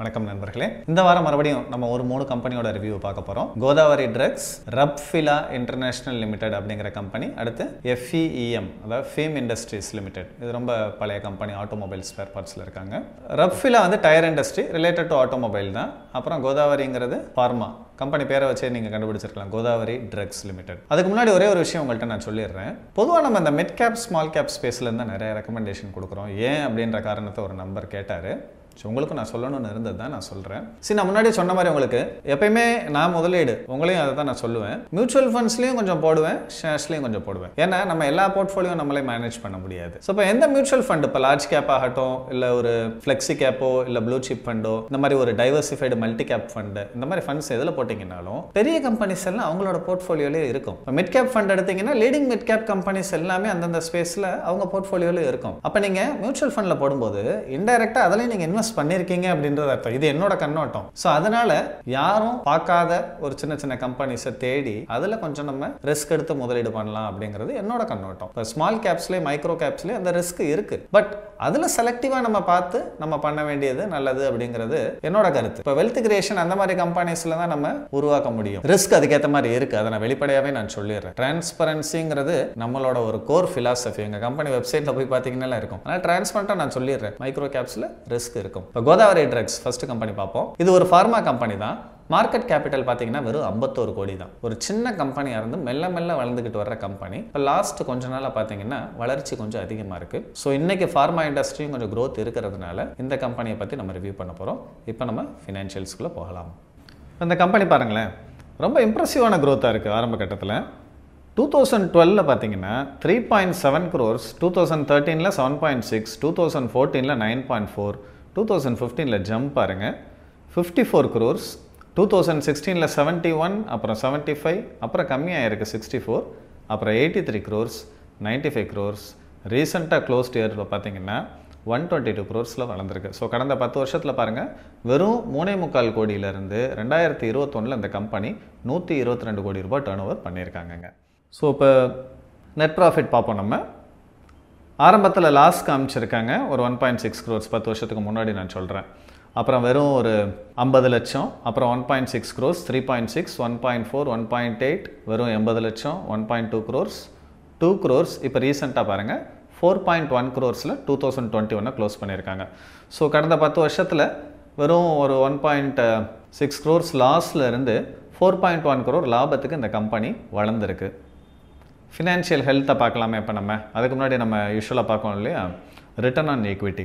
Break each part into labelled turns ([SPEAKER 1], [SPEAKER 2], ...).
[SPEAKER 1] வணக்கம் நண்பர்களே இந்த வாரம் மறுபடியும் நம்ம ஒரு மூணு கம்பெனியோட ரிவ்யூ பார்க்க போகிறோம் Godavari drugs Rubfila international limited அப்படிங்கிற கம்பெனி அடுத்து எஃப்இஎம் e e அதாவது ஃபேம் இண்டஸ்ட்ரீஸ் லிமிடெட் இது ரொம்ப பழைய கம்பெனி ஆட்டோமொபைல் ஸ்பேர் பார்ட்ஸில் இருக்காங்க ரப்ஃபிலா வந்து tyre industry related to automobile தான் அப்புறம் கோதாவரிங்கிறது ஃபார்மா கம்பெனி பேரை வச்சே நீங்கள் கண்டுபிடிச்சிருக்கலாம் கோதாவரி ட்ரக்ஸ் லிமிடெட் அதுக்கு முன்னாடி ஒரே ஒரு விஷயம் உங்கள்கிட்ட நான் சொல்லிடுறேன் பொதுவாக நம்ம இந்த மிட் கேப் ஸ்மால் கேப் ஸ்பேஸ்லேருந்து நிறைய ரெக்கமெண்டேஷன் கொடுக்குறோம் ஏன் அப்படின்ற காரணத்தை ஒரு நம்பர் கேட்டார் ஸோ உங்களுக்கும் நான் சொல்லணும்னு இருந்தது தான் நான் சொல்கிறேன் சரி நான் முன்னாடி சொன்ன மாதிரி உங்களுக்கு எப்பயுமே நான் முதலீடு உங்களையும் அதை தான் நான் சொல்லுவேன் மியூச்சுவல் ஃபண்ட்ஸ்லையும் கொஞ்சம் போடுவேன் ஷேர்ஸ்லையும் கொஞ்சம் போடுவேன் ஏன்னா நம்ம எல்லா போர்ட்ஃபோலியோ நம்மளே மேனேஜ் பண்ண முடியாது ஸோ இப்போ எந்த மியூச்சுவல் ஃபண்ட் இப்போ லார்ஜ் கேப் ஆகட்டும் இல்லை ஒரு ஃப்ளெக்ஸி கேப்போ இல்லை ப்ளூ சிப் ஃபண்டோ இந்த மாதிரி ஒரு டைவர்சிஃபைடு மல்டி கேப் ஃபண்டு இந்த மாதிரி ஃபண்ட்ஸ் எதில் போட்டிங்கனாலும் பெரிய கம்பெனிஸ் எல்லாம் அவங்களோட போர்ட்ஃபோலியோலேயே இருக்கும் இப்போ மிட் கேப் ஃபண்ட் எடுத்தீங்கன்னா லீடிங் மிட் கேப் கம்பெனிஸ் எல்லாமே அந்தந்த ஸ்பேஸில் அவங்க போர்ட்ஃபோலியோலேயே இருக்கும் அப்போ நீங்கள் மியூச்சுவல் ஃபண்டில் போடும்போது இன்டெரக்டாக அதிலையும் நீங்கள் இன்வெஸ்ட் அனௌன்ஸ் பண்ணியிருக்கீங்க அப்படின்றது அர்த்தம் இது என்னோட கண்ணோட்டம் ஸோ அதனால யாரும் பார்க்காத ஒரு சின்ன சின்ன கம்பெனிஸை தேடி அதில் கொஞ்சம் நம்ம ரிஸ்க் எடுத்து முதலீடு பண்ணலாம் அப்படிங்கிறது என்னோட கண்ணோட்டம் இப்போ ஸ்மால் கேப்ஸ்லேயே மைக்ரோ கேப்ஸ்லேயே அந்த ரிஸ்க் இருக்கு பட் அதில் செலக்டிவாக நம்ம பார்த்து நம்ம பண்ண வேண்டியது நல்லது அப்படிங்கிறது என்னோட கருத்து இப்போ வெல்த் கிரியேஷன் அந்த மாதிரி கம்பெனிஸில் தான் நம்ம உருவாக்க முடியும் ரிஸ்க் அதுக்கேற்ற மாதிரி இருக்கு அதை நான் வெளிப்படையாகவே நான் சொல்லிடுறேன் டிரான்ஸ்பரன்சிங்கிறது நம்மளோட ஒரு கோர் ஃபிலாசபி எங்கள் கம்பெனி வெப்சைட்டில் போய் பார்த்தீங்கன்னா இருக்கும் ஆனால் டிரான்ஸ்பரண்ட்டாக நான் சொல்லிடுறேன் மைக்ரோ கேப்ஸில் ரிஸ்க் இருக்கு இருக்கும் இப்போ கோதாவரி ட்ரக்ஸ் ஃபர்ஸ்ட் கம்பெனி பார்ப்போம் இது ஒரு ஃபார்மா கம்பெனி தான் மார்க்கெட் கேபிட்டல் பார்த்தீங்கன்னா வெறும் ஐம்பத்தோரு கோடி தான் ஒரு சின்ன கம்பெனியாக இருந்து மெல்ல மெல்ல வளர்ந்துக்கிட்டு வர கம்பெனி இப்போ லாஸ்ட் கொஞ்ச நாளாக பார்த்தீங்கன்னா வளர்ச்சி கொஞ்சம் அதிகமாக இருக்கு ஸோ இன்றைக்கி ஃபார்மா இண்டஸ்ட்ரியும் கொஞ்சம் க்ரோத் இருக்கிறதுனால இந்த கம்பெனியை பற்றி நம்ம ரிவ்யூ பண்ண போகிறோம் இப்போ நம்ம ஃபினான்ஷியல்ஸ்குள்ளே போகலாம் இந்த கம்பெனி பாருங்களேன் ரொம்ப இம்ப்ரெசிவான க்ரோத்தாக இருக்குது ஆரம்ப கட்டத்தில் டூ தௌசண்ட் டுவெலில் பார்த்தீங்கன்னா three point seven crores two thousand தேர்ட்டீனில் seven point six two thousand ஃபோர்டீனில் nine point four two thousand ஃபிஃப்டீனில் ஜம்ப் பாருங்கள் fifty four crores two thousand சிக்ஸ்டீனில் செவன்ட்டி ஒன் அப்புறம் செவன்ட்டி ஃபைவ் அப்புறம் கம்மியாக இருக்குது சிக்ஸ்டி ஃபோர் அப்புறம் eighty three crores ninety five crores ரீசெண்டாக க்ளோஸ்ட் இயரில் பார்த்தீங்கன்னா ஒன் டுவெண்ட்டி டூ க்ரோர்ஸில் வளர்ந்துருக்கு ஸோ கடந்த பத்து வருஷத்தில் பாருங்கள் வெறும் மூணே முக்கால் கோடியிலேருந்து ரெண்டாயிரத்தி இருபத்தொன்னில் இந்த கம்பெனி நூற்றி இருபத்தி ரெண்டு கோடி ரூபாய் டேர்ன் ஓவர் பண்ணியிருக்காங்கங்க ஸோ இப்போ நெட் ப்ராஃபிட் பார்ப்போம் நம்ம ஆரம்பத்தில் லாஸ் காமிச்சிருக்காங்க ஒரு ஒன் பாயிண்ட் சிக்ஸ் க்ரோர்ஸ் பத்து வருஷத்துக்கு முன்னாடி நான் சொல்கிறேன் அப்புறம் வெறும் ஒரு ஐம்பது லட்சம் அப்புறம் one point six crores three point six one point four one point eight வெறும் எண்பது லட்சம் one point two crores two crores இப்போ ரீசெண்டாக பாருங்கள் ஃபோர் பாயிண்ட் ஒன் க்ரோர்ஸில் டூ தௌசண்ட் டுவெண்ட்டி ஒன்னை க்ளோஸ் பண்ணியிருக்காங்க ஸோ கடந்த பத்து வருஷத்தில் வெறும் ஒரு ஒன் பாயிண்ட் சிக்ஸ் க்ரோர்ஸ் லாஸில் இருந்து ஃபோர் பாயிண்ட் ஒன் க்ரோர் லாபத்துக்கு இந்த கம்பெனி வளர்ந்துருக்கு ஃபினான்ஷியல் ஹெல்த்தை பார்க்கலாமே இப்போ நம்ம அதுக்கு முன்னாடி நம்ம யூஸ்வலாக பார்க்கணும் இல்லையா return on equity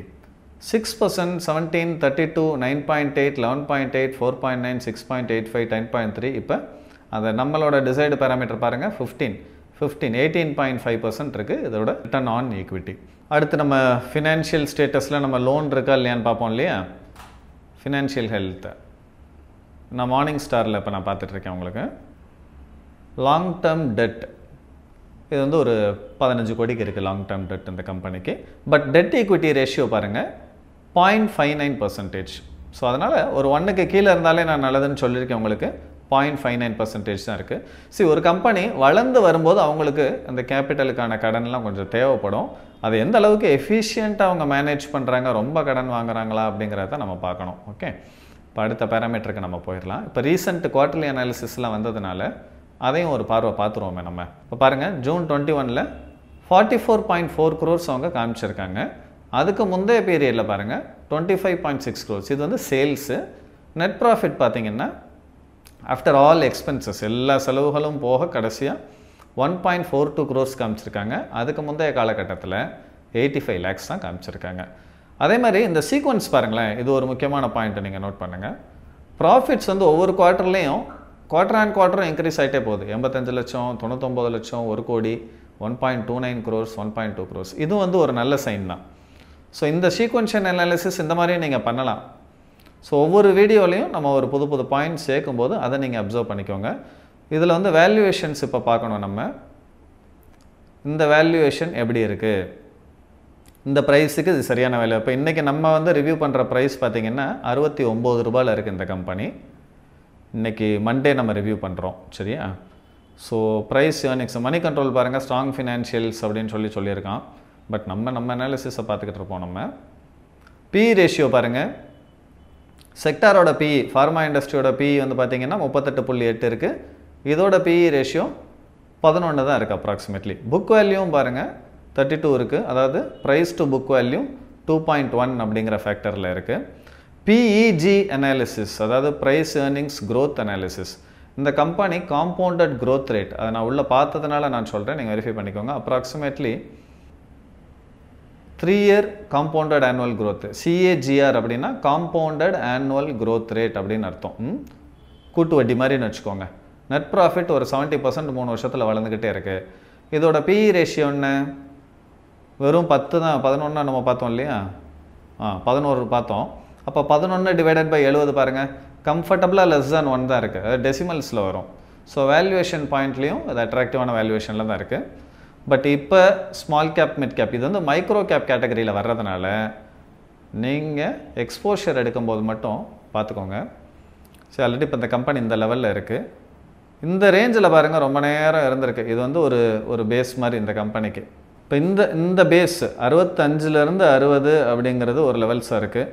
[SPEAKER 1] six percent seventeen thirty two nine point eight eleven point eight four point nine six point eight five ten point three இப்போ அந்த நம்மளோட டிசைடு பேராமீட்டர் பாருங்கள் fifteen fifteen eighteen point five percent இருக்குது இதோட return on equity அடுத்து நம்ம financial ஸ்டேட்டஸில் நம்ம லோன் இருக்கா இல்லையான்னு பார்ப்போம் இல்லையா ஃபினான்ஷியல் ஹெல்த்து நான் மார்னிங் ஸ்டாரில் இப்போ நான் பார்த்துட்ருக்கேன் உங்களுக்கு லாங் டேர்ம் டெட் இது வந்து ஒரு பதினஞ்சு கோடிக்கு இருக்குது லாங் டேர்ம் டெட் இந்த கம்பெனிக்கு பட் டெட் ஈக்விட்டி ரேஷியோ பாருங்கள் point five nine percentage so அதனால் ஒரு ஒன்றுக்கு கீழே இருந்தாலே நான் நல்லதுன்னு சொல்லியிருக்கேன் உங்களுக்கு பாயிண்ட் ஃபைவ் நைன் பர்சன்டேஜ் தான் இருக்குது சரி ஒரு கம்பெனி வளர்ந்து வரும்போது அவங்களுக்கு அந்த கேபிட்டலுக்கான கடன்லாம் கொஞ்சம் தேவைப்படும் அது எந்த அளவுக்கு எஃபிஷியண்ட்டாக அவங்க மேனேஜ் பண்ணுறாங்க ரொம்ப கடன் வாங்குறாங்களா அப்படிங்கிறத நம்ம பார்க்கணும் ஓகே இப்போ அடுத்த பேராமீட்டருக்கு நம்ம போயிடலாம் இப்போ ரீசெண்ட் குவார்ட்டர்லி அனாலிசிஸ்லாம் வந்ததுனால அதையும் ஒரு பார்வை பார்த்துருவோமே நம்ம இப்போ பாருங்கள் ஜூன் டுவெண்ட்டி ஒனில் forty four point four crores அவங்க காமிச்சிருக்காங்க அதுக்கு முந்தைய பீரியடில் பாருங்கள் twenty five point six crores இது வந்து சேல்ஸு நெட் ப்ராஃபிட் பார்த்திங்கன்னா ஆஃப்டர் ஆல் எக்ஸ்பென்சஸ் எல்லா செலவுகளும் போக கடைசியாக one point four two crores காமிச்சிருக்காங்க அதுக்கு முந்தைய காலகட்டத்தில் எயிட்டி ஃபைவ் லேக்ஸ் தான் காமிச்சிருக்காங்க அதே மாதிரி இந்த சீக்வன்ஸ் பாருங்களேன் இது ஒரு முக்கியமான பாயிண்ட்டை நீங்கள் நோட் பண்ணுங்கள் ப்ராஃபிட்ஸ் வந்து ஒவ்வொரு குவார்ட்டர்லேயும் குவார்டர் அண்ட் குவார்டரும் இன்க்ரீஸ் ஆகிட்டே போகுது எண்பத்தஞ்சு லட்சம் தொண்ணூத்தொம்பது லட்சம் ஒரு கோடி one point two nine crores one point two crores இது வந்து ஒரு நல்ல சைன் தான் ஸோ இந்த சீக்வன்ஷியல் அனாலிசிஸ் இந்த மாதிரியும் நீங்கள் பண்ணலாம் ஸோ ஒவ்வொரு வீடியோலையும் நம்ம ஒரு புது புது பாயிண்ட் சேர்க்கும்போது அதை நீங்கள் அப்சர்வ் பண்ணிக்கோங்க இதில் வந்து வேல்யூவேஷன்ஸ் இப்போ பார்க்கணும் நம்ம இந்த வேல்யூவேஷன் எப்படி இருக்குது இந்த ப்ரைஸுக்கு இது சரியான வேலை இப்போ இன்றைக்கி நம்ம வந்து ரிவ்யூ பண்ணுற ப்ரைஸ் பார்த்திங்கன்னா அறுபத்தி ஒம்பது ரூபாயில் இருக்குது இந்த கம்பெனி இன்றைக்கி மண்டே நம்ம ரிவ்யூ பண்ணுறோம் சரியா so price earnings money control பாருங்கள் ஸ்ட்ராங் ஃபினான்ஷியல்ஸ் அப்படின்னு சொல்லி சொல்லியிருக்கான் பட் நம்ம நம்ம அனாலிசிஸை பார்த்துக்கிட்டு இருப்போம் நம்ம பி ரேஷியோ பாருங்கள் செக்டாரோட பி ஃபார்மா இண்டஸ்ட்ரியோட பி வந்து பார்த்திங்கன்னா முப்பத்தெட்டு புள்ளி எட்டு இருக்குது இதோட பி ரேஷியோ பதினொன்று தான் இருக்குது அப்ராக்சிமேட்லி புக் வேல்யூவும் பாருங்கள் தேர்ட்டி டூ இருக்குது அதாவது price to book value two point one அப்படிங்கிற ஃபேக்டரில் இருக்குது பிஇஜி அனாலிசிஸ் e அதாவது ப்ரைஸ் ஏர்னிங்ஸ் க்ரோத் அனாலிசிஸ் இந்த கம்பெனி காம்பவுண்டட் க்ரோத் ரேட் அதை நான் உள்ளே பார்த்ததுனால நான் சொல்கிறேன் நீங்கள் வெரிஃபை பண்ணிக்கோங்க approximately three year compounded annual growth CAGR அப்படின்னா காம்பவுண்டட் ஆனுவல் க்ரோத் ரேட் அப்படின்னு அர்த்தம் கூட்டு வட்டி மாதிரின்னு வச்சுக்கோங்க நெட் ப்ராஃபிட் ஒரு 70% மூன் மூணு வருஷத்தில் வளர்ந்துக்கிட்டே இருக்குது இதோட பிஇ ரேஷியோ e என்ன வெறும் பத்து தான் 11 நம்ம பார்த்தோம் இல்லையா 11 பதினோரு பார்த்தோம் அப்போ பதினொன்று டிவைடட் பை எழுபது பாருங்கள் கம்ஃபர்டபுளாக லெஸ் தேன் ஒன் தான் இருக்குது அது டெசிமல்ஸில் வரும் ஸோ வேல்யூவேஷன் பாயிண்ட்லேயும் அது அட்ராக்டிவான வேல்யூவேஷனில் தான் இருக்குது பட் இப்போ ஸ்மால் கேப் மிட் கேப் இது வந்து மைக்ரோ கேப் கேட்டகரியில் வர்றதுனால நீங்கள் எக்ஸ்போஷர் எடுக்கும்போது மட்டும் பார்த்துக்கோங்க சரி ஆல்ரெடி இப்போ இந்த கம்பெனி இந்த லெவலில் இருக்குது இந்த ரேஞ்சில் பாருங்கள் ரொம்ப நேரம் இருந்திருக்கு இது வந்து ஒரு ஒரு பேஸ் மாதிரி இந்த கம்பெனிக்கு இப்போ இந்த இந்த பேஸ் அறுபத்தஞ்சிலருந்து அறுபது அப்படிங்கிறது ஒரு லெவல்ஸாக இருக்குது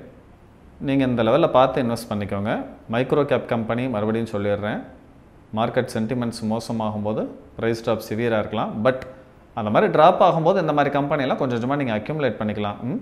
[SPEAKER 1] நீங்கள் இந்த லெவலில் பார்த்து இன்வெஸ்ட் பண்ணிக்கோங்க மைக்ரோ கேப் கம்பெனி மறுபடியும் சொல்லிடுறேன் மார்க்கெட் சென்டிமெண்ட்ஸ் மோசமாகும் போது ப்ரைஸ் ட்ராப் சிவியராக இருக்கலாம் பட் அந்த மாதிரி ட்ராப் ஆகும்போது இந்த மாதிரி கம்பெனிலாம் கொஞ்சம் கொஞ்சமாக நீங்கள் அக்யூமுலேட் பண்ணிக்கலாம் ம்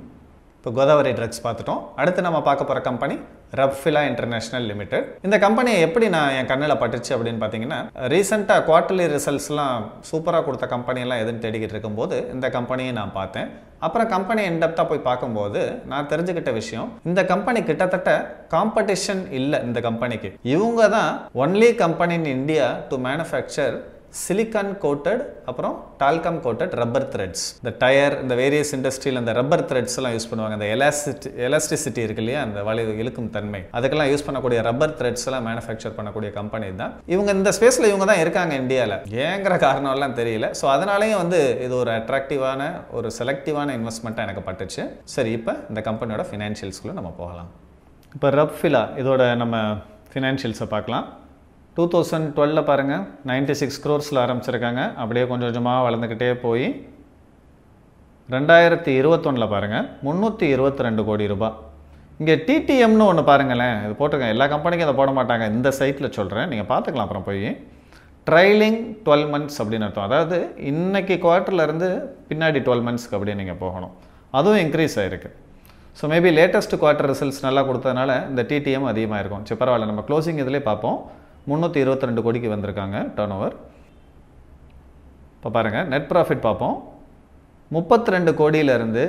[SPEAKER 1] இப்போ கோதாவரி ட்ரக்ஸ் பார்த்துட்டோம் அடுத்து நம்ம பார்க்க போகிற கம்பெனி ரப்ஃபிலா இன்டர்நேஷ்னல் லிமிடெட் இந்த கம்பெனியை எப்படி நான் என் கண்ணில் பட்டுச்சு அப்படின்னு பார்த்தீங்கன்னா ரீசெண்டாக குவார்ட்டர்லி ரிசல்ட்ஸ்லாம் சூப்பராக கொடுத்த கம்பெனியெல்லாம் எதுன்னு தேடிக்கிட்டு இருக்கும்போது இந்த கம்பெனியை நான் பார்த்தேன் அப்புறம் கம்பெனி இன்டெப்த்தாக போய் பார்க்கும்போது நான் தெரிஞ்சுக்கிட்ட விஷயம் இந்த கம்பெனி கிட்டத்தட்ட காம்படிஷன் இல்லை இந்த கம்பெனிக்கு இவங்க தான் only company in India to manufacture silicon coated அப்புறம் டால்கம் கோட்டட் ரப்பர் த்ரெட்ஸ் இந்த டயர் இந்த வேரியஸ் இண்டஸ்ட்ரியில் அந்த ரப்பர் த்ரெட்ஸ் எல்லாம் யூஸ் பண்ணுவாங்க அந்த எலாஸ்டி எலாஸ்டிசிட்டி இருக்கு இல்லையா அந்த வலி இழுக்கும் தன்மை அதுக்கெல்லாம் யூஸ் பண்ணக்கூடிய ரப்பர் த்ரெட்ஸ் எல்லாம் மேனுஃபேக்சர் பண்ணக்கூடிய கம்பெனி தான் இவங்க இந்த ஸ்பேஸில் இவங்க தான் இருக்காங்க இந்தியாவில் ஏங்கிற காரணம்லாம் தெரியல ஸோ அதனாலேயும் வந்து இது ஒரு அட்ராக்டிவான ஒரு செலக்டிவான இன்வெஸ்ட்மெண்ட்டாக எனக்கு பட்டுச்சு சரி இப்போ இந்த கம்பெனியோட ஃபினான்ஷியல்ஸ்குள்ளே நம்ம போகலாம் இப்போ ரப்ஃபிலா இதோட நம்ம ஃபினான்ஷியல்ஸை பார்க்கலாம் டூ தௌசண்ட் டுவெலில் பாருங்கள் நைன்ட்டி சிக்ஸ் க்ரோர்ஸில் ஆரம்பிச்சிருக்காங்க அப்படியே கொஞ்சம் கொஞ்சமாக வளர்ந்துக்கிட்டே போய் ரெண்டாயிரத்தி இருபத்தொன்னில் பாருங்கள் முந்நூற்றி இருபத்தி ரெண்டு கோடி ரூபா இங்கே டிடிஎம்னு ஒன்று பாருங்களேன் இது போட்டிருக்கேன் எல்லா கம்பெனிக்கும் அதை போட மாட்டாங்க இந்த சைட்டில் சொல்கிறேன் நீங்கள் பார்த்துக்கலாம் அப்புறம் போய் ட்ரைலிங் டுவெல் மந்த்ஸ் அப்படின்னு அர்த்தம் அதாவது இன்றைக்கி குவார்ட்டர்லேருந்து பின்னாடி டுவெல் மந்த்ஸ்க்கு அப்படியே நீங்கள் போகணும் அதுவும் இன்க்ரீஸ் ஆகிருக்கு so maybe latest quarter results நல்லா கொடுத்ததுனால இந்த டிடிஎம் அதிகமாக இருக்கும் சரி பரவாயில்ல நம்ம க்ளோசிங் இதிலே பார்ப்போம் முந்நூற்றி இருபத்தி ரெண்டு கோடிக்கு வந்திருக்காங்க டர்ன் ஓவர் இப்போ பாருங்கள் நெட் ப்ராஃபிட் பார்ப்போம் முப்பத்தி ரெண்டு கோடியிலேருந்து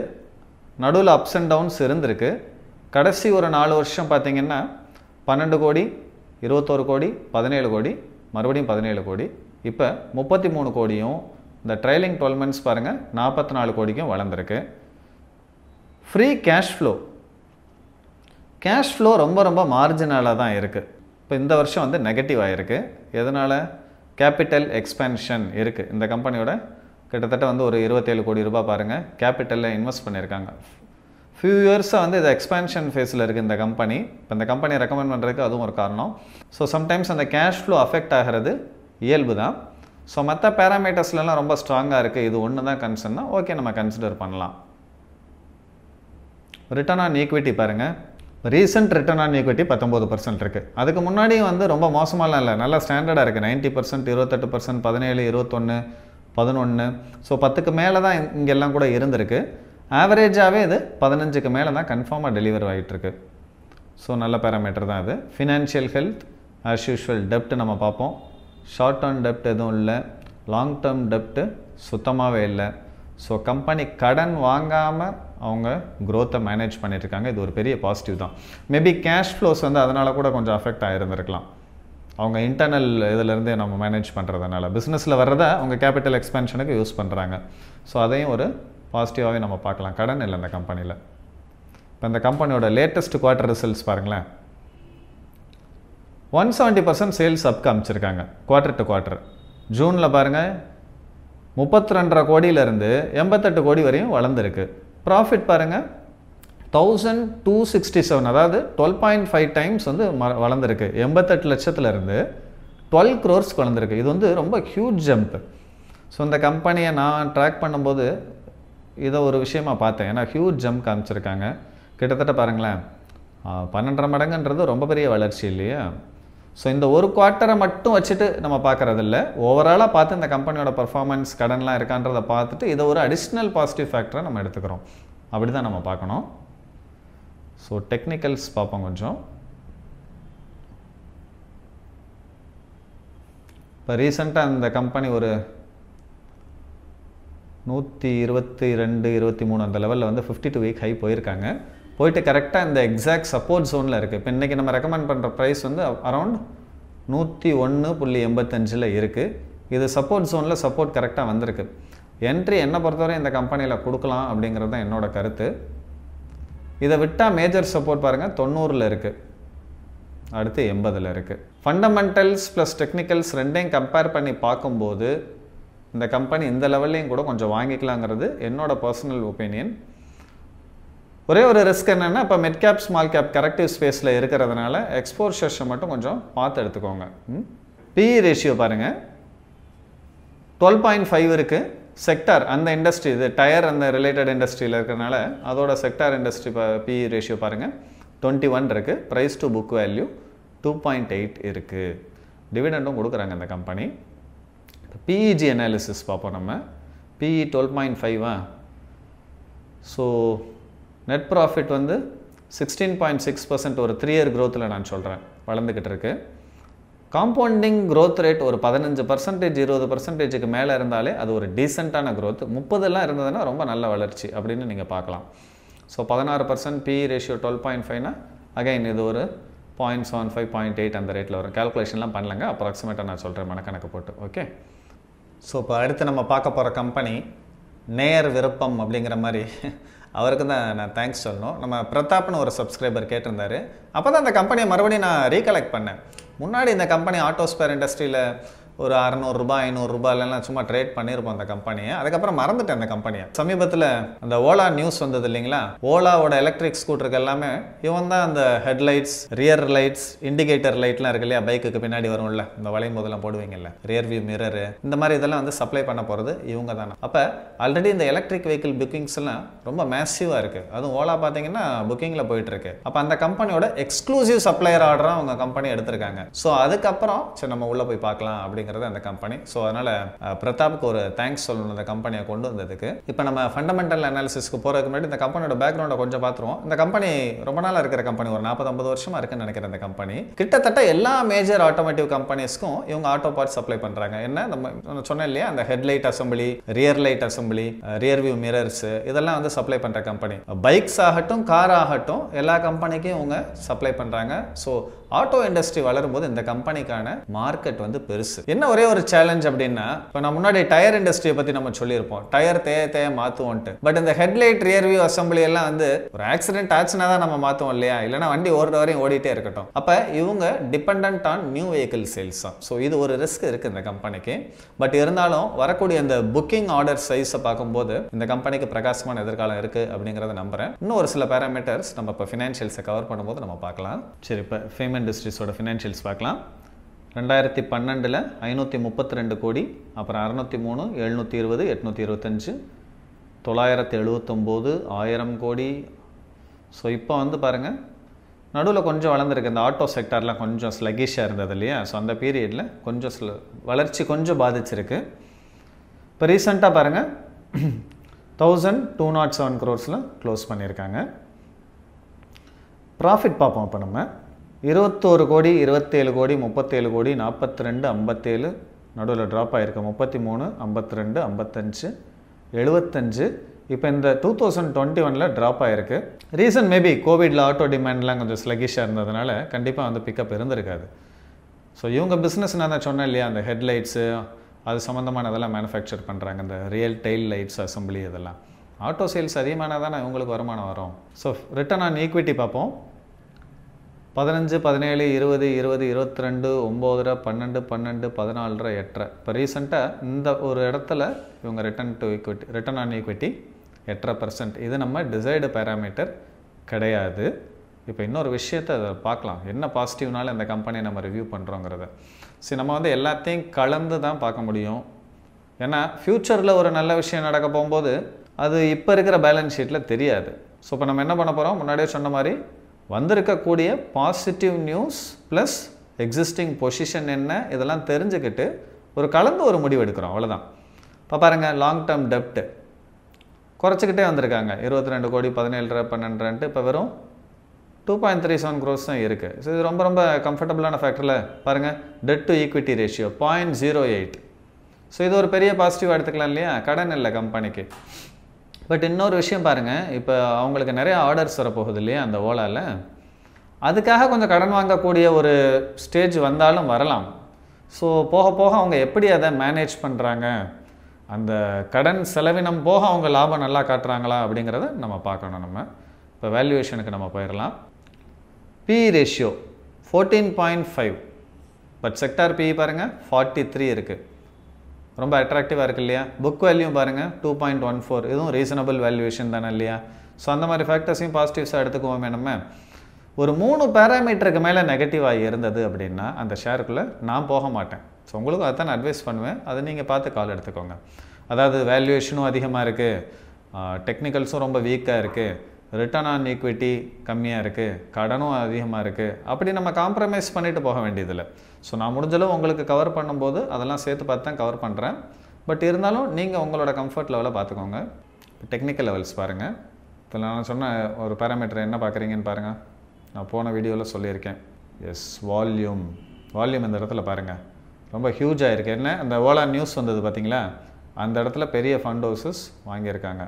[SPEAKER 1] நடுவில் அப்ஸ் அண்ட் டவுன்ஸ் இருந்திருக்கு கடைசி ஒரு நாலு வருஷம் பார்த்திங்கன்னா பன்னெண்டு கோடி இருபத்தோரு கோடி பதினேழு கோடி மறுபடியும் பதினேழு கோடி இப்போ முப்பத்தி மூணு கோடியும் இந்த ட்ரைலிங் டுவெல் மந்த்ஸ் பாருங்கள் நாற்பத்தி நாலு கோடிக்கும் வளர்ந்துருக்கு free cash flow cash flow ரொம்ப ரொம்ப மார்ஜினலாக தான் இருக்குது இப்போ இந்த வருஷம் வந்து நெகட்டிவ் ஆகிருக்கு எதனால் கேபிட்டல் எக்ஸ்பென்ஷன் இருக்குது இந்த கம்பெனியோட கிட்டத்தட்ட வந்து ஒரு இருபத்தேழு கோடி ரூபாய் பாருங்கள் கேபிட்டலில் இன்வெஸ்ட் பண்ணியிருக்காங்க ஃபியூ இயர்ஸாக வந்து இது எக்ஸ்பேன்ஷன் ஃபேஸில் இருக்குது இந்த கம்பெனி இப்போ இந்த கம்பெனியை ரெக்கமெண்ட் பண்ணுறதுக்கு அதுவும் ஒரு காரணம் ஸோ சம்டைம்ஸ் அந்த கேஷ் ஃப்ளோ அஃபெக்ட் ஆகிறது இயல்பு தான் ஸோ மற்ற பேராமீட்டர்ஸ்லாம் ரொம்ப ஸ்ட்ராங்காக இருக்குது இது ஒன்று தான் கன்சர்ன்னா ஓகே நம்ம கன்சிடர் பண்ணலாம் ரிட்டர்ன் ஆன் ஈக்விட்டி பாருங்கள் ரீசெண்ட் ரிட்டர்ன் ஆன் ஈக்விட்டி பத்தொம்போது பர்சன்ட் இருக்குது அதுக்கு முன்னாடி வந்து ரொம்ப மோசமாலாம் இல்லை நல்லா ஸ்டாண்டர்டாக இருக்குது நைன்ட்டி பர்சன்ட் இருபத்தெட்டு பர்சன்ட் பதினேழு இருபத்தொன்று பதினொன்று ஸோ பத்துக்கு மேலே தான் இங்கெல்லாம் கூட இருந்திருக்கு ஆவரேஜாகவே இது பதினஞ்சுக்கு மேலே தான் கன்ஃபார்மாக டெலிவர் ஆகிட்டுருக்கு ஸோ நல்ல பேராமீட்டர் தான் அது ஃபினான்ஷியல் ஹெல்த் ஆஸ் யூஷுவல் டெப்ட் நம்ம பார்ப்போம் ஷார்ட் டேர்ம் டெப்ட் எதுவும் இல்லை லாங் டேர்ம் டெப்ட்டு சுத்தமாகவே இல்லை ஸோ கம்பெனி கடன் வாங்காமல் அவங்க க்ரோத்தை மேனேஜ் பண்ணிட்டுருக்காங்க இது ஒரு பெரிய பாசிட்டிவ் தான் மேபி கேஷ் ஃப்ளோஸ் வந்து அதனால் கூட கொஞ்சம் அஃபெக்ட் ஆகிருந்திருக்கலாம் அவங்க இன்டர்னல் இதிலேருந்தே நம்ம மேனேஜ் பண்ணுறதுனால பிஸ்னஸில் வர்றதை அவங்க கேபிட்டல் எக்ஸ்பென்ஷனுக்கு யூஸ் பண்ணுறாங்க ஸோ அதையும் ஒரு பாசிட்டிவாகவே நம்ம பார்க்கலாம் கடன் இல்லை இந்த கம்பெனியில் இப்போ இந்த கம்பெனியோட லேட்டஸ்ட் குவார்டர் ரிசல்ட்ஸ் பாருங்களேன் one seventy percent sales up காமிச்சிருக்காங்க குவார்டர் டு குவார்ட்டர் ஜூனில் பாருங்கள் முப்பத்தி ரெண்டரை கோடியிலேருந்து எண்பத்தெட்டு கோடி வரையும் வளர்ந்துருக்கு ப்ராஃபிட் பாருங்கள் தௌசண்ட் டூ சிக்ஸ்டி செவன் அதாவது டுவெல் பாயிண்ட் ஃபைவ் டைம்ஸ் வந்து வளர்ந்துருக்கு எண்பத்தெட்டு லட்சத்துலேருந்து டுவெல் க்ரோர்ஸ் வளர்ந்துருக்கு இது வந்து ரொம்ப ஹியூஜ் ஜம்ப் ஸோ இந்த கம்பெனியை நான் ட்ராக் பண்ணும்போது இதை ஒரு விஷயமாக பார்த்தேன் ஏன்னா ஹியூஜ் ஜம்ப் காமிச்சிருக்காங்க கிட்டத்தட்ட பாருங்களேன் பன்னெண்டரை மடங்குன்றது ரொம்ப பெரிய வளர்ச்சி இல்லையா ஸோ இந்த ஒரு குவார்ட்டரை மட்டும் வச்சுட்டு நம்ம பார்க்குறதில்ல ஓவராலாக பார்த்து இந்த கம்பெனியோட பர்ஃபார்மன்ஸ் கடன்லாம் இருக்கான்றதை பார்த்துட்டு இதை ஒரு அடிஷ்னல் பாசிட்டிவ் ஃபேக்டரை நம்ம எடுத்துக்கிறோம் அப்படி தான் நம்ம பார்க்கணும் ஸோ டெக்னிக்கல்ஸ் பார்ப்போம் கொஞ்சம் இப்போ ரீசண்டாக இந்த கம்பெனி ஒரு நூற்றி இருபத்தி ரெண்டு இருபத்தி மூணு அந்த லெவலில் வந்து ஃபிஃப்டி டூ வீக் ஹை போயிருக்காங்க போயிட்டு கரெக்டாக இந்த எக்ஸாக்ட் சப்போர்ட் ஜோனில் இருக்குது இப்போ இன்றைக்கி நம்ம ரெக்கமெண்ட் பண்ணுற ப்ரைஸ் வந்து அரௌண்ட் நூற்றி ஒன்று புள்ளி எண்பத்தஞ்சில் இருக்குது இது சப்போர்ட் ஜோனில் சப்போர்ட் கரெக்டாக வந்திருக்கு என்ட்ரி என்னை பொறுத்தவரை இந்த கம்பெனியில் கொடுக்கலாம் அப்படிங்கிறது தான் என்னோடய கருத்து இதை விட்டால் மேஜர் சப்போர்ட் பாருங்கள் தொண்ணூறில் இருக்குது அடுத்து எண்பதில் இருக்குது ஃபண்டமெண்டல்ஸ் ப்ளஸ் டெக்னிக்கல்ஸ் ரெண்டையும் கம்பேர் பண்ணி பார்க்கும்போது இந்த கம்பெனி இந்த லெவல்லையும் கூட கொஞ்சம் வாங்கிக்கலாங்கிறது என்னோடய பர்சனல் ஒப்பீனியன் ஒரே ஒரு ரிஸ்க் என்னென்னா இப்போ mid cap small cap corrective ஸ்பேஸில் இருக்கிறதுனால எக்ஸ்போர் ஷர்ஷை மட்டும் கொஞ்சம் பார்த்து எடுத்துக்கோங்க பி ரேஷியோ பாருங்கள் டுவெல் பாயிண்ட் ஃபைவ் இருக்குது செக்டார் அந்த இண்டஸ்ட்ரி இது டயர் அந்த ரிலேட்டட் இண்டஸ்ட்ரியில் இருக்கிறனால அதோட செக்டார் இண்டஸ்ட்ரி பி ரேஷியோ பாருங்கள் டுவெண்ட்டி ஒன் இருக்குது price to book value two point eight இருக்குது டிவிடெண்டும் கொடுக்குறாங்க இந்த கம்பெனி பிஇஜி அனாலிசிஸ் பார்ப்போம் நம்ம பிஇ டுவெல் பாயிண்ட் ஃபைவா ஸோ நெட் ப்ராஃபிட் வந்து சிக்ஸ்டீன் பாயிண்ட் சிக்ஸ் பர்சன்ட் ஒரு த்ரீ இயர் க்ரோத்தில் நான் சொல்கிறேன் வளர்ந்துக்கிட்டு இருக்கு காம்பவுண்டிங் க்ரோத் ரேட் ஒரு பதினஞ்சு பர்சன்டேஜ் இருபது பர்சன்டேஜுக்கு மேலே இருந்தாலே அது ஒரு டீசெண்டான க்ரோத் முப்பதெல்லாம் இருந்ததுன்னா ரொம்ப நல்ல வளர்ச்சி அப்படின்னு நீங்கள் பார்க்கலாம் ஸோ பதினாறு percent P ratio twelve point ஃபைவ்னா அகைன் இது ஒரு point seven five point eight அந்த ரேட்டில் வரும் கேல்குலேஷன்லாம் பண்ணலங்க அப்ராக்சிமேட்டாக நான் சொல்கிறேன் மனக்கணக்கு போட்டு ஓகே ஸோ இப்போ அடுத்து நம்ம பார்க்க போகிற கம்பெனி நேயர் விருப்பம் அப்படிங்கிற மாதிரி அவருக்கு தான் நான் தேங்க்ஸ் சொல்லணும் நம்ம பிரதாப்னு ஒரு சப்ஸ்கிரைபர் கேட்டிருந்தாரு அப்போ தான் அந்த கம்பெனியை மறுபடியும் நான் ரீகலெக்ட் பண்ணேன் முன்னாடி இந்த கம்பெனி ஆட்டோஸ்பேர் இண்டஸ்ட்ரியில் ஒரு அறநூறுரூபா ஐநூறுரூபா இல்லைன்னா சும்மா ட்ரேட் பண்ணியிருப்போம் அந்த கம்பெனியை அதுக்கப்புறம் மறந்துட்டேன் அந்த கம்பெனியை சமீபத்தில் அந்த ஓலா நியூஸ் வந்தது இல்லைங்களா ஓலாவோட எலக்ட்ரிக் ஸ்கூட்டருக்கு எல்லாமே இவன் தான் அந்த ஹெட்லைட்ஸ் ரியர் லைட்ஸ் இண்டிகேட்டர் லைட்லாம் இருக்கு இல்லையா பைக்குக்கு பின்னாடி வரும்ல இந்த வளையும் போதெல்லாம் போடுவீங்கல்ல ரியர் வியூ மிரரு இந்த மாதிரி இதெல்லாம் வந்து சப்ளை பண்ண போகிறது இவங்க தானே அப்போ ஆல்ரெடி இந்த எலக்ட்ரிக் வெஹிக்கிள் புக்கிங்ஸ்லாம் ரொம்ப மேசிவாக இருக்குது அதுவும் ஓலா பார்த்தீங்கன்னா புக்கிங்கில் போயிட்டுருக்கு அப்போ அந்த கம்பெனியோட எக்ஸ்க்ளூசிவ் சப்ளையர் ஆர்டராக அவங்க கம்பெனி எடுத்திருக்காங்க ஸோ அதுக்கப்புறம் சரி நம்ம உள்ளே போய் பார்க்கலாம் அப்படிங்கிற அப்படிங்கிறது அந்த கம்பெனி ஸோ அதனால் பிரதாப்க்கு ஒரு தேங்க்ஸ் சொல்லணும் அந்த கம்பெனியை கொண்டு வந்ததுக்கு இப்போ நம்ம ஃபண்டமெண்டல் அனாலிசிஸ்க்கு போகிறதுக்கு முன்னாடி இந்த கம்பெனியோட பேக்ரவுண்டை கொஞ்சம் பார்த்துருவோம் இந்த கம்பெனி ரொம்ப நாளாக இருக்கிற கம்பெனி ஒரு நாற்பது ஐம்பது வருஷமாக இருக்குன்னு நினைக்கிறேன் இந்த கம்பெனி கிட்டத்தட்ட எல்லா மேஜர் ஆட்டோமேட்டிவ் கம்பெனிஸ்க்கும் இவங்க ஆட்டோ பார்ட்ஸ் சப்ளை பண்ணுறாங்க என்ன நம்ம சொன்னேன் இல்லையா அந்த headlight assembly rear light assembly rear view mirrors இதெல்லாம் வந்து சப்ளை பண்ணுற கம்பெனி பைக்ஸ் ஆகட்டும் கார் ஆகட்டும் எல்லா கம்பெனிக்கும் இவங்க சப்ளை பண்ணுறாங்க ஸோ ஆட்டோ இண்டஸ்ட்ரி வளரும்போது இந்த கம்பெனிக்கான மார்க்கெட் வந்து பெருசு என்ன ஒரே ஒரு சேலஞ்ச் அப்படின்னா இப்போ நான் முன்னாடி டயர் இண்டஸ்ட்ரியை பற்றி நம்ம சொல்லியிருப்போம் டயர் தேய தேய மாற்றுவோன்ட்டு பட் இந்த ஹெட்லைட் ரியர்வியூ அசம்பிளி எல்லாம் வந்து ஒரு ஆக்சிடென்ட் ஆச்சுன்னா தான் நம்ம மாற்றுவோம் இல்லையா இல்லைனா வண்டி ஓடுற வரையும் ஓடிட்டே இருக்கட்டும் அப்போ இவங்க depend on new vehicle sales தான் ஸோ இது ஒரு ரிஸ்க் இருக்குது இந்த கம்பெனிக்கு பட் இருந்தாலும் வரக்கூடிய அந்த புக்கிங் ஆர்டர் சைஸை பார்க்கும்போது இந்த கம்பெனிக்கு பிரகாசமான எதிர்காலம் இருக்குது அப்படிங்கிறத நம்புகிறேன் இன்னும் ஒரு சில பேராமீட்டர்ஸ் நம்ம இப்போ ஃபினான்ஷியல்ஸை கவர் பண்ணும்போது நம்ம பார்க்கலாம் சரி இப்போ ஃபேம் இண்டஸ்ட்ரீஸோட ஃபினான்ஷியல்ஸ் பார்க்கலாம் ரெண்டாயிரத்தி பன்னெண்டில் ஐநூற்றி முப்பத்தி ரெண்டு கோடி அப்புறம் அறநூற்றி மூணு எழுநூற்றி இருபது எட்நூற்றி இருபத்தஞ்சு தொள்ளாயிரத்தி எழுபத்தொம்போது ஆயிரம் கோடி ஸோ இப்போ வந்து பாருங்கள் நடுவில் கொஞ்சம் வளர்ந்துருக்கு இந்த ஆட்டோ செக்டர்லாம் கொஞ்சம் ஸ்லகிஷாக இருந்தது இல்லையா ஸோ அந்த பீரியடில் கொஞ்சம் ஸ்ல வளர்ச்சி கொஞ்சம் பாதிச்சிருக்கு இப்போ ரீசெண்டாக பாருங்கள் தௌசண்ட் டூ நாட் செவன் க்ரோர்ஸில் க்ளோஸ் பண்ணியிருக்காங்க ப்ராஃபிட் பார்ப்போம் இப்போ நம்ம இருபத்தோரு கோடி இருபத்தேழு கோடி முப்பத்தேழு கோடி நாற்பத்தி ரெண்டு ஐம்பத்தேழு நடுவில் ட்ராப் ஆகிருக்கு முப்பத்தி மூணு ஐம்பத்தி ரெண்டு ஐம்பத்தஞ்சு எழுபத்தஞ்சு இப்போ இந்த டூ தௌசண்ட் டுவெண்ட்டி ஒனில் ட்ராப் ஆகிருக்கு ரீசன் மேபி கோவிடில் ஆட்டோ டிமாண்ட்லாம் கொஞ்சம் ஸ்லகிஷாக இருந்ததுனால கண்டிப்பாக வந்து பிக்கப் இருந்திருக்காது ஸோ இவங்க பிஸ்னஸ் நான் சொன்னேன் இல்லையா அந்த ஹெட்லைட்ஸு அது சம்மந்தமானதெல்லாம் மேனுஃபேக்சர் பண்ணுறாங்க இந்த ரியல் டெய்ல் லைட்ஸ் அசம்பிளி இதெல்லாம் ஆட்டோ சேல்ஸ் அதிகமான தான் இவங்களுக்கு வருமானம் வரும் ஸோ ரிட்டர்ன் ஆன் ஈக்விட்டி பார்ப்போம் பதினஞ்சு பதினேழு இருபது இருபது இருபத்தி ரெண்டு ஒம்போதரை பன்னெண்டு பன்னெண்டு பதினாலரை எட்டரை இப்போ ரீசெண்டாக இந்த ஒரு இடத்துல இவங்க return to equity return on equity எட்டரை பர்சன்ட் இது நம்ம டிசைடு பேராமீட்டர் கிடையாது இப்போ இன்னொரு விஷயத்தை அதை பார்க்கலாம் என்ன பாசிட்டிவ்னால இந்த கம்பெனியை நம்ம ரிவ்யூ பண்ணுறோங்கிறத சரி நம்ம வந்து எல்லாத்தையும் கலந்து தான் பார்க்க முடியும் ஏன்னா ஃப்யூச்சரில் ஒரு நல்ல விஷயம் நடக்க போகும்போது அது இப்போ இருக்கிற பேலன்ஸ் ஷீட்டில் தெரியாது ஸோ இப்போ நம்ம என்ன பண்ண போகிறோம் முன்னாடியே சொன்ன மாதிரி வந்திருக்கக்கூடிய positive news plus existing position என்ன இதெல்லாம் தெரிஞ்சுக்கிட்டு ஒரு கலந்து ஒரு முடிவு எடுக்கிறோம் அவ்வளோதான் இப்போ பாருங்கள் லாங் டேர்ம் டெப்ட்டு குறைச்சிக்கிட்டே வந்திருக்காங்க இருபத்தி ரெண்டு கோடி பதினேழு பன்னெண்டு இப்போ வெறும் two point three seven crores தான் இருக்குது ஸோ இது ரொம்ப ரொம்ப கம்ஃபர்டபுளான ஃபேக்டரில் பாருங்கள் debt to equity ratio point zero eight so இது ஒரு பெரிய பாசிட்டிவ் எடுத்துக்கலாம் இல்லையா கடன் இல்லை கம்பெனிக்கு பட் இன்னொரு விஷயம் பாருங்கள் இப்போ அவங்களுக்கு நிறைய ஆர்டர்ஸ் வரப்போகுது இல்லையா அந்த ஓலாவில் அதுக்காக கொஞ்சம் கடன் வாங்கக்கூடிய ஒரு ஸ்டேஜ் வந்தாலும் வரலாம் ஸோ போக போக அவங்க எப்படி அதை மேனேஜ் பண்ணுறாங்க அந்த கடன் செலவினம் போக அவங்க லாபம் நல்லா காட்டுறாங்களா அப்படிங்கிறத நம்ம பார்க்கணும் நம்ம இப்போ வேல்யூவேஷனுக்கு நம்ம போயிடலாம் P ratio fourteen point five but sector P பாருங்கள் ஃபார்ட்டி த்ரீ இருக்குது ரொம்ப அட்ராக்டிவாக இருக்குது இல்லையா புக் வேல்யூ பாருங்கள் டூ பாயிண்ட் ஒன் ஃபோர் இதுவும் ரீசனபிள் வேல்யூவேஷன் தானே இல்லையா ஸோ அந்த மாதிரி ஃபேக்டர்ஸையும் பாசிட்டிவ்ஸாக எடுத்துக்குவோம் நம்ம ஒரு மூணு பேராமீட்டருக்கு மேலே நெகட்டிவாக இருந்தது அப்படின்னா அந்த ஷேருக்குள்ளே நான் போக மாட்டேன் ஸோ உங்களுக்கும் அதை தான் அட்வைஸ் பண்ணுவேன் அதை நீங்கள் பார்த்து கால் எடுத்துக்கோங்க அதாவது வேல்யூவேஷனும் அதிகமாக இருக்குது டெக்னிக்கல்ஸும் ரொம்ப வீக்காக இருக்குது ரிட்டர்ன் ஆன் ஈக்விட்டி கம்மியாக இருக்குது கடனும் அதிகமாக இருக்குது அப்படி நம்ம காம்ப்ரமைஸ் பண்ணிட்டு போக வேண்டியதில்லை ஸோ நான் முடிஞ்சளவு உங்களுக்கு கவர் பண்ணும்போது அதெல்லாம் சேர்த்து பார்த்து தான் கவர் பண்ணுறேன் பட் இருந்தாலும் நீங்கள் உங்களோட கம்ஃபர்ட் லெவலை பார்த்துக்கோங்க டெக்னிக்கல் லெவல்ஸ் பாருங்கள் இப்போ நான் சொன்ன ஒரு பேராமீட்டர் என்ன பார்க்குறீங்கன்னு பாருங்கள் நான் போன வீடியோவில் சொல்லியிருக்கேன் எஸ் வால்யூம் வால்யூம் இந்த இடத்துல பாருங்கள் ரொம்ப ஹியூஜாக இருக்குது என்ன அந்த ஓலா நியூஸ் வந்தது பார்த்தீங்களா அந்த இடத்துல பெரிய ஃபண்ட் ஹவுசஸ் வாங்கியிருக்காங்க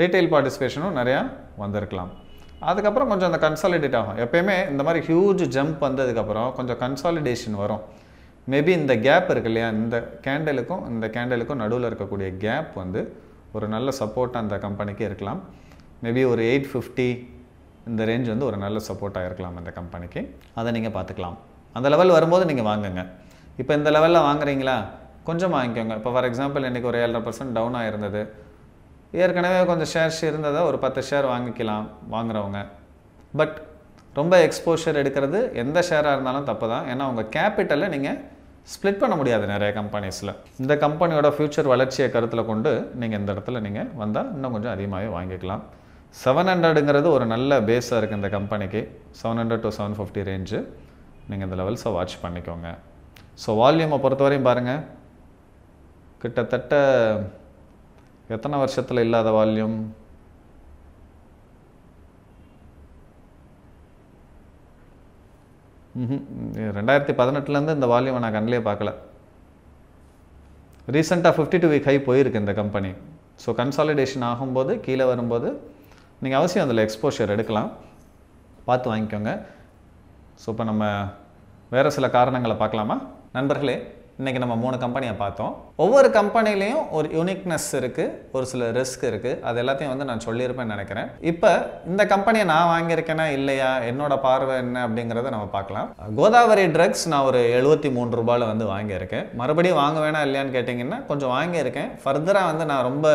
[SPEAKER 1] ரீட்டைல் பார்ட்டிசிபேஷனும் நிறையா வந்திருக்கலாம் அதுக்கப்புறம் கொஞ்சம் அந்த கன்சாலிடேட் ஆகும் எப்போயுமே இந்த மாதிரி ஹியூஜ் ஜம்ப் வந்ததுக்கப்புறம் கொஞ்சம் கன்சாலிடேஷன் வரும் மேபி இந்த கேப் இருக்கு இல்லையா இந்த கேண்டலுக்கும் இந்த கேண்டலுக்கும் நடுவில் இருக்கக்கூடிய கேப் வந்து ஒரு நல்ல சப்போர்ட் அந்த கம்பெனிக்கு இருக்கலாம் மேபி ஒரு எயிட் ஃபிஃப்டி இந்த ரேஞ்ச் வந்து ஒரு நல்ல சப்போர்ட்டாக இருக்கலாம் அந்த கம்பெனிக்கு அதை நீங்கள் பார்த்துக்கலாம் அந்த லெவல் வரும்போது நீங்கள் வாங்குங்க இப்போ இந்த லெவலில் வாங்குறீங்களா கொஞ்சம் வாங்கிக்கோங்க இப்போ ஃபார் எக்ஸாம்பிள் இன்றைக்கி ஒரு ஏழரை பர்சன்ட் டவுன் ஆகிருந்தது ஏற்கனவே கொஞ்சம் ஷேர்ஸ் இருந்ததை ஒரு பத்து ஷேர் வாங்கிக்கலாம் வாங்குறவங்க பட் ரொம்ப எக்ஸ்போஷர் எடுக்கிறது எந்த ஷேராக இருந்தாலும் தப்பு தான் ஏன்னா உங்கள் கேபிட்டலை நீங்கள் ஸ்ப்ளிட் பண்ண முடியாது நிறைய கம்பெனிஸில் இந்த கம்பெனியோட ஃப்யூச்சர் வளர்ச்சியை கருத்தில் கொண்டு நீங்கள் இந்த இடத்துல நீங்கள் வந்தால் இன்னும் கொஞ்சம் அதிகமாகவே வாங்கிக்கலாம் செவன் ஹண்ட்ரடுங்கிறது ஒரு நல்ல பேஸாக இருக்குது இந்த கம்பெனிக்கு seven hundred to seven fifty range நீங்கள் இந்த லெவல்ஸை வாட்ச் பண்ணிக்கோங்க ஸோ வால்யூமை பொறுத்தவரையும் பாருங்கள் கிட்டத்தட்ட எத்தனை வருஷத்தில் இல்லாத வால்யூம் ரெண்டாயிரத்தி பதினெட்டுலேருந்து இந்த வால்யூமை நான் கண்ணிலே பார்க்கல ரீசெண்டாக ஃபிஃப்டி டூ வீக் ஹை போயிருக்கு இந்த கம்பெனி ஸோ கன்சாலிடேஷன் ஆகும்போது கீழே வரும்போது நீங்கள் அவசியம் அதில் எக்ஸ்போஷர் எடுக்கலாம் பார்த்து வாங்கிக்கோங்க ஸோ இப்போ நம்ம வேறு சில காரணங்களை பார்க்கலாமா நண்பர்களே இன்றைக்கி நம்ம மூணு கம்பெனியை பார்த்தோம் ஒவ்வொரு கம்பெனிலையும் ஒரு யூனிக்னஸ் இருக்குது ஒரு சில ரிஸ்க் இருக்குது அது எல்லாத்தையும் வந்து நான் சொல்லியிருப்பேன்னு நினைக்கிறேன் இப்போ இந்த கம்பெனியை நான் வாங்கியிருக்கேனா இல்லையா என்னோட பார்வை என்ன அப்படிங்கிறத நம்ம பார்க்கலாம் கோதாவரி ட்ரக்ஸ் நான் ஒரு எழுபத்தி மூணு ரூபாயில் வந்து வாங்கியிருக்கேன் மறுபடியும் வாங்க வேணா இல்லையான்னு கேட்டிங்கன்னா கொஞ்சம் வாங்கியிருக்கேன் ஃபர்தராக வந்து நான் ரொம்ப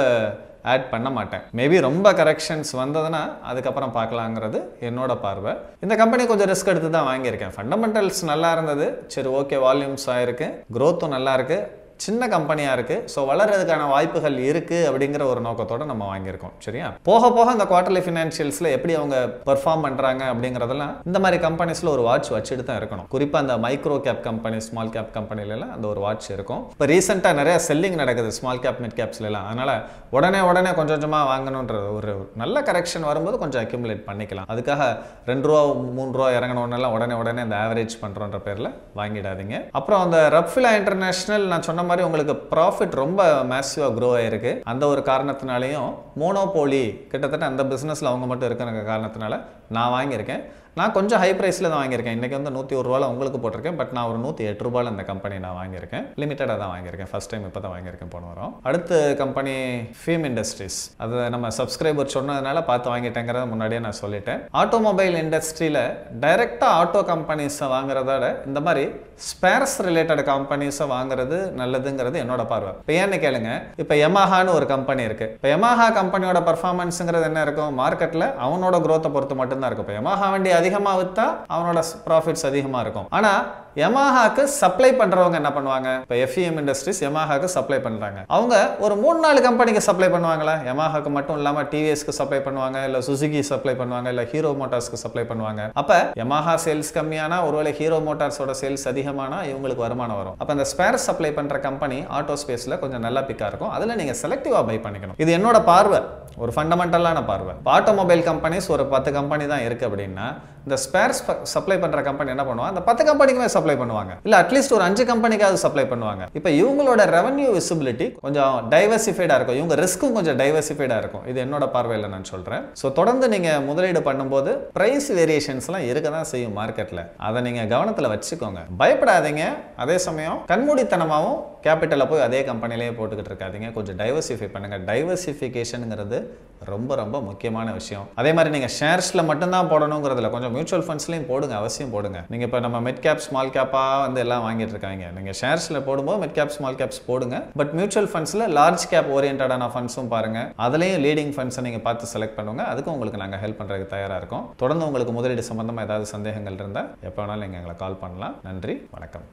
[SPEAKER 1] ஆட் பண்ண மாட்டேன் மேபி ரொம்ப கரெக்ஷன்ஸ் வந்ததுன்னா அதுக்கப்புறம் பார்க்கலாங்கிறது என்னோட பார்வை இந்த கம்பெனி கொஞ்சம் ரிஸ்க் எடுத்து தான் வாங்கியிருக்கேன் ஃபண்டமெண்டல்ஸ் நல்லா இருந்தது சரி ஓகே வால்யூம்ஸ் ஆகிருக்கு க்ரோத்தும் நல்லா இருக்குது சின்ன கம்பெனியாக இருக்குது ஸோ வளர்கிறதுக்கான வாய்ப்புகள் இருக்குது அப்படிங்கிற ஒரு நோக்கத்தோடு நம்ம வாங்கியிருக்கோம் சரியா போக போக அந்த குவார்டர்லி ஃபினான்ஷியல்ஸில் எப்படி அவங்க பெர்ஃபார்ம் பண்ணுறாங்க அப்படிங்கிறதெல்லாம் இந்த மாதிரி கம்பெனிஸில் ஒரு வாட்ச் வச்சுட்டு தான் இருக்கணும் குறிப்பாக அந்த micro cap company small cap கம்பெனிலலாம் அந்த ஒரு வாட்ச் இருக்கும் இப்போ ரீசெண்டாக நிறைய செல்லிங் நடக்குது ஸ்மால் கேப் மிட் கேப்ஸ்லாம் அதனால் உடனே உடனே கொஞ்சம் கொஞ்சமாக வாங்கணுன்ற ஒரு நல்ல கரெக்ஷன் வரும்போது கொஞ்சம் அக்யூமுலேட் பண்ணிக்கலாம் அதுக்காக ரெண்டு ரூபா மூணு ரூபா இறங்கணுன்னெல்லாம் உடனே உடனே அந்த ஆவரேஜ் பண்ணுறோன்ற பேரில் வாங்கிடாதீங்க அப்புறம் அந்த ரப்ஃபிலா இன்டர்நேஷனல் நான் சொன்ன மாதிரி உங்களுக்கு ப்ராஃபிட் ரொம்ப மேசிவாக க்ரோ ஆகிருக்கு அந்த ஒரு காரணத்தினாலையும் மோனோபோலி கிட்டத்தட்ட அந்த பிஸ்னஸில் அவங்க மட்டும் இருக்கிற காரணத்தினால நான் வாங்கியிருக்கேன் நான் கொஞ்சம் ஹை ப்ரைஸில் தான் வாங்கியிருக்கேன் இன்றைக்கி வந்து நூற்றி ஒரு ரூபாவில் உங்களுக்கு போட்டிருக்கேன் பட் நான் ஒரு நூற்றி எட்டு ரூபாயில் அந்த கம்பெனி நான் வாங்கியிருக்கேன் லிமிட்டடாக தான் வாங்கியிருக்கேன் ஃபஸ்ட் டைம் இப்போ தான் வாங்கியிருக்கேன் போன வரோம் அடுத்த கம்பெனி ஃபீம் இண்டஸ்ட்ரீஸ் அது நம்ம சப்ஸ்கிரைபர் சொன்னதுனால பார்த்து வாங்கிட்டேங்கிறத முன்னாடியே நான் சொல்லிட்டேன் ஆட்டோமொபைல் இண்டஸ்ட்ரியில் டைரெக்டாக ஆட்டோ கம்பெனிஸை வாங்குறதோட இந்த மாதிரி ஸ்பேர்ஸ் ரிலேட்டட் கம்பெனிஸை வாங்குறது நல்லதுங்கிறது என்னோட பார்வை இப்போ ஏன்னு கேளுங்க இப்போ எமஹான்னு ஒரு கம்பெனி இருக்குது இப்போ எமஹா கம்பெனியோட பர்ஃபார்மன்ஸுங்கிறது என்ன இருக்கும் மார்க்கெட்டில் அவனோட குரோத்தை பொறுத்து மட்டும்தான் இருக்கும் இப்போ எமஹா வண்டி அதிகமாக விற்றா அவனோட ப்ராஃபிட்ஸ் அதிகமாக இருக்கும் ஆனால் யமாஹாக்கு சப்ளை பண்ணுறவங்க என்ன பண்ணுவாங்க இப்போ எஃப்இஎம் இண்டஸ்ட்ரீஸ் யமாஹாக்கு சப்ளை பண்ணுறாங்க அவங்க ஒரு மூணு நாலு கம்பெனிக்கு சப்ளை பண்ணுவாங்களா யமாஹாக்கு மட்டும் இல்லாமல் டிவிஎஸ்க்கு சப்ளை பண்ணுவாங்க இல்லை சுசுகி சப்ளை பண்ணுவாங்க இல்லை ஹீரோ மோட்டார்ஸ்க்கு சப்ளை பண்ணுவாங்க அப்போ யமாஹா சேல்ஸ் கம்மியானா ஒருவேளை ஹீரோ மோட்டார்ஸோட சேல்ஸ் அதிகமானா இவங்களுக்கு வருமானம் வரும் அப்போ அந்த ஸ்பேர் சப்ளை பண்ணுற கம்பெனி ஆட்டோ ஸ்பேஸில் கொஞ்சம் நல்லா பிக்காக இருக்கும் அதில் நீங்கள் செலக்டிவா பை பண்ணிக்கணும் இது என்னோட பார்வை ஒரு ஃபண்டமெண்டலான பார்வை ஆட்டோமொபைல் கம்பெனிஸ் ஒரு பத்து கம்பெனி தான் இருக்குது அப்படின்னா இந்த ஸ்பேர் சப்ளை பண்ணுற கம்பெனி என்ன பண்ணுவோம் அந்த பத்து கம்பெனிக்குமே சப்ளை சப்ளை பண்ணுவாங்க இல்லை அட்லீஸ்ட் ஒரு அஞ்சு கம்பெனிக்காவது சப்ளை பண்ணுவாங்க இப்போ இவங்களோட ரெவன்யூ விசிபிலிட்டி கொஞ்சம் டைவர்சிஃபைடாக இருக்கும் இவங்க ரிஸ்க்கும் கொஞ்சம் டைவர்சிஃபைடா இருக்கும் இது என்னோட பார்வையில நான் சொல்கிறேன் ஸோ தொடர்ந்து நீங்கள் முதலீடு பண்ணும்போது ப்ரைஸ் வேரியேஷன்ஸ்லாம் இருக்க தான் செய்யும் மார்க்கெட்டில் அதை நீங்கள் கவனத்தில் வச்சுக்கோங்க பயப்படாதீங்க அதே சமயம் கண்மூடித்தனமாகவும் கேபிட்டல போய் அதே கம்பெனிலேயே போட்டுக்கிட்டு இருக்காதிங்க கொஞ்சம் டைவர்சிஃபை பண்ணுங்க டைவர்சிஃபிகேஷனுங்கிறது ரொம்ப ரொம்ப முக்கியமான விஷயம் அதே மாதிரி நீங்கள் ஷேர்ஸ்ல மட்டும்தான் போடணுங்கிறதுல கொஞ்சம் மியூச்சுவல் ஃபண்ட்ஸ்லையும் போடுங்க அவசியம் போடுங்க நீங்கள் இப்போ நம்ம மிட் கேப் ஸ்மால் கேப்பாக வந்து எல்லாம் வாங்கிட்டு இருக்காங்க நீங்கள் ஷேர்ஸில் போடும்போது மிட் கேப் ஸ்மால் கேப்ஸ் போடுங்க பட் மியூச்சுவல் ஃபண்ட்ஸில் லார்ஜ் கேப் ஓரியன்டான ஃபண்ட்ஸும் பாருங்கள் அதுலேயும் லீடிங் ஃபண்ட்ஸை நீங்கள் பார்த்து செலக்ட் பண்ணுங்க அதுக்கும் உங்களுக்கு நாங்கள் ஹெல்ப் பண்ணுறதுக்கு தயாராக இருக்கோம் தொடர்ந்து உங்களுக்கு முதலீடு சம்பந்தமாக ஏதாவது சந்தேகங்கள் இருந்தால் எப்போ வேணாலும் நீங்கள் எங்களை கால் பண்ணலாம் நன்றி வணக்கம்